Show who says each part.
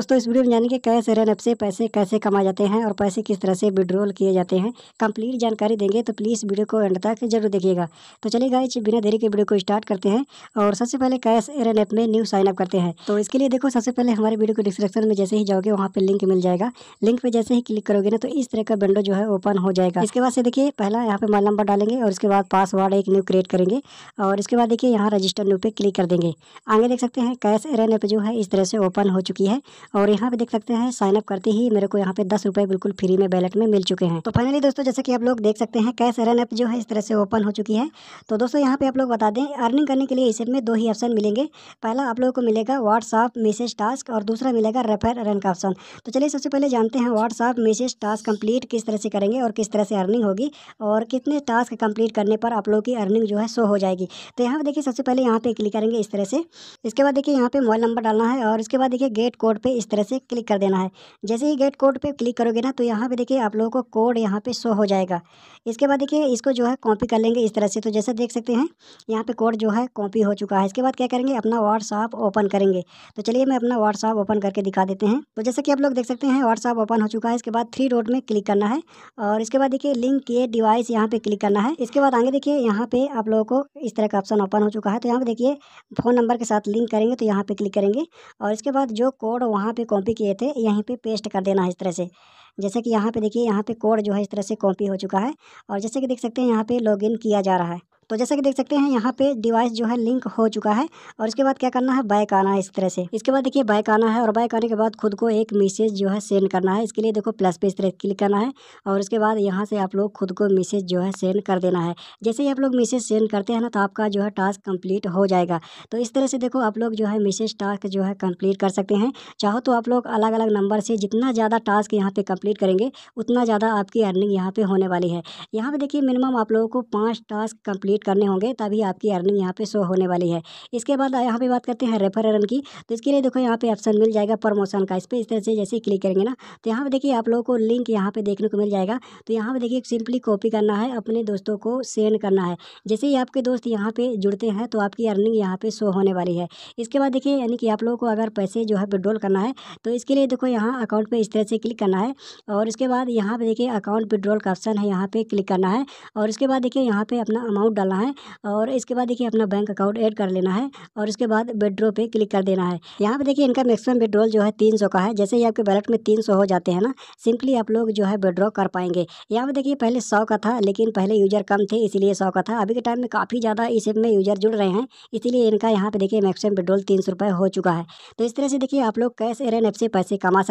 Speaker 1: दोस्तों इस वीडियो में जानेंगे कैश रन ऐप से पैसे कैसे कमाए जाते हैं और पैसे किस तरह से विड्रॉल किए जाते हैं कंप्लीट जानकारी देंगे तो प्लीज़ वीडियो को एंड तक जरूर देखिएगा तो चलिए गाइज बिना देरी के वीडियो को स्टार्ट करते हैं और सबसे पहले कैश एरन ऐप में न्यू साइनअप करते हैं तो इसके लिए देखो सबसे पहले हमारे वीडियो को डिस्क्रिप्शन में जैसे ही जाओगे वहाँ पर लिंक मिल जाएगा लिंक पर जैसे ही क्लिक करोगे ना तो इस तरह का विंडो जो है ओपन हो जाएगा इसके बाद से देखिए पहला यहाँ पे मोबाइल नंबर डालेंगे और उसके बाद पासवर्ड एक न्यू क्रिएट करेंगे और इसके बाद देखिए यहाँ रजिस्टर न्यू पे क्लिक कर देंगे आगे देख सकते हैं कैश एरन ऐप जो है इस तरह से ओपन हो चुकी है और यहाँ पे देख सकते हैं साइन अप करते ही मेरे को यहाँ पे दस रुपए बिल्कुल फ्री में बैलेट में मिल चुके हैं तो फाइनली दोस्तों जैसे कि आप लोग देख सकते हैं कैश रन ऐप जो है इस तरह से ओपन हो चुकी है तो दोस्तों यहाँ पे आप लोग बता दें अर्निंग करने के लिए इस में दो ही ऑप्शन मिलेंगे पहला आप लोगों को मिलेगा व्हाट्सअप मैसेज टास्क और दूसरा मिलेगा रेफर रन का ऑप्शन तो चलिए सबसे पहले जानते हैं व्हाट्सअप मैसेज टास्क कंप्लीट किस तरह से करेंगे और किस तरह से अर्निंग होगी और कितने टास्क कंप्लीट करने पर आप लोगों की अर्निंग जो है शो हो जाएगी तो यहाँ पर देखिए सबसे पहले यहाँ पे क्लिक करेंगे इस तरह से इसके बाद देखिए यहाँ पे मोबाइल नंबर डालना है और इसके बाद देखिए गेट कोड पर इस तरह से क्लिक कर देना है जैसे ही गेट कोड पे क्लिक करोगे ना तो यहाँ पे देखिए आप लोगों को कोड यहाँ पे शो हो जाएगा इसके बाद देखिए इसको जो है कॉपी कर लेंगे इस तरह से तो जैसे देख सकते हैं यहाँ पे कोड जो है कॉपी हो चुका है इसके बाद क्या करेंगे अपना व्हाट्सअप ओपन करेंगे तो चलिए मैं अपना व्हाट्सअप ओपन करके दिखा देते हैं तो जैसे कि आप लोग देख सकते हैं व्हाट्सअप ओपन हो चुका है इसके बाद थ्री डॉट में क्लिक करना है और इसके बाद देखिए लिंक किए डिवाइस यहाँ पे क्लिक करना है इसके बाद आगे देखिए यहाँ पे आप लोगों को इस तरह का ऑप्शन ओपन हो चुका है तो यहाँ पे देखिए फ़ोन नंबर के साथ लिंक करेंगे तो यहाँ पे क्लिक करेंगे और इसके बाद जो कोड वहाँ वहाँ पे कॉपी किए थे यहीं पे पेस्ट कर देना है इस तरह से जैसे कि यहाँ पे देखिए यहाँ पे कोड जो है इस तरह से कॉपी हो चुका है और जैसे कि देख सकते हैं यहाँ पे लॉगिन किया जा रहा है तो जैसा कि देख सकते हैं यहाँ पे डिवाइस जो है लिंक हो चुका है और इसके बाद क्या करना है बाइक आना है इस तरह से इसके बाद देखिए बाइक आना है और बाइक आने के बाद खुद को एक मैसेज जो है सेंड करना है इसके लिए देखो प्लस पे इस तरह क्लिक करना है और उसके बाद यहाँ से आप लोग खुद को मैसेज जो है सेंड कर देना है जैसे ही आप लोग मैसेज सेंड करते हैं ना तो आपका जो है टास्क कम्प्लीट हो जाएगा तो इस तरह से देखो आप लोग जो है मैसेज टास्क जो है कम्प्लीट कर सकते हैं चाहो तो आप लोग अलग अलग नंबर से जितना ज़्यादा टास्क यहाँ पर कम्प्लीट करेंगे उतना ज़्यादा आपकी अर्निंग यहाँ पर होने वाली है यहाँ पर देखिए मिनिमम आप लोगों को पाँच टास्क कम्प्लीट कंप्लीट करने होंगे तभी आपकी अर्निंग यहाँ पे शो होने वाली है इसके बाद यहाँ पे बात करते हैं रेफर अर्न की तो इसके लिए देखो यहाँ पे ऑप्शन मिल जाएगा प्रमोशन का इस पर इस तरह से जैसे क्लिक करेंगे ना तो यहाँ पर देखिए आप लोगों को लिंक यहाँ पर देखने को मिल जाएगा तो यहाँ पर देखिए सिंपली कॉपी करना है अपने दोस्तों को सेंड करना है जैसे ही आपके दोस्त यहाँ पर जुड़ते हैं तो आपकी अर्निंग यहाँ पर शो होने वाली है इसके बाद देखिए यानी कि आप लोगों को अगर पैसे जो है विड्रॉल करना है तो इसके लिए देखो यहाँ अकाउंट पर इस तरह से क्लिक करना है और इसके बाद यहाँ पर देखिए अकाउंट विड्रॉल का ऑप्शन है यहाँ पर क्लिक करना है और इसके बाद देखिए यहाँ पर अपना अमाउंट डाल डालना है और इसके बाद देखिए अपना बैंक अकाउंट ऐड कर लेना है और इसके बाद विड्रो पे क्लिक कर देना है यहाँ पे देखिए इनका मैक्सिमम विड्रॉल जो है तीन सौ का है जैसे ही आपके बैलेट में तीन सौ हो जाते हैं ना सिंपली आप लोग जो है विड्रॉ कर पाएंगे यहाँ पे देखिए पहले सौ का था लेकिन पहले यूज़र कम थे इसीलिए सौ का था अभी के टाइम में काफ़ी ज़्यादा इस एप में यूज़र जुड़ रहे हैं इसीलिए इनका यहाँ पे देखिए मैक्सिमम विड्रॉल तीन सौ हो चुका है तो इस तरह से देखिए आप लोग कैश एन ऐप से पैसे कमा सकते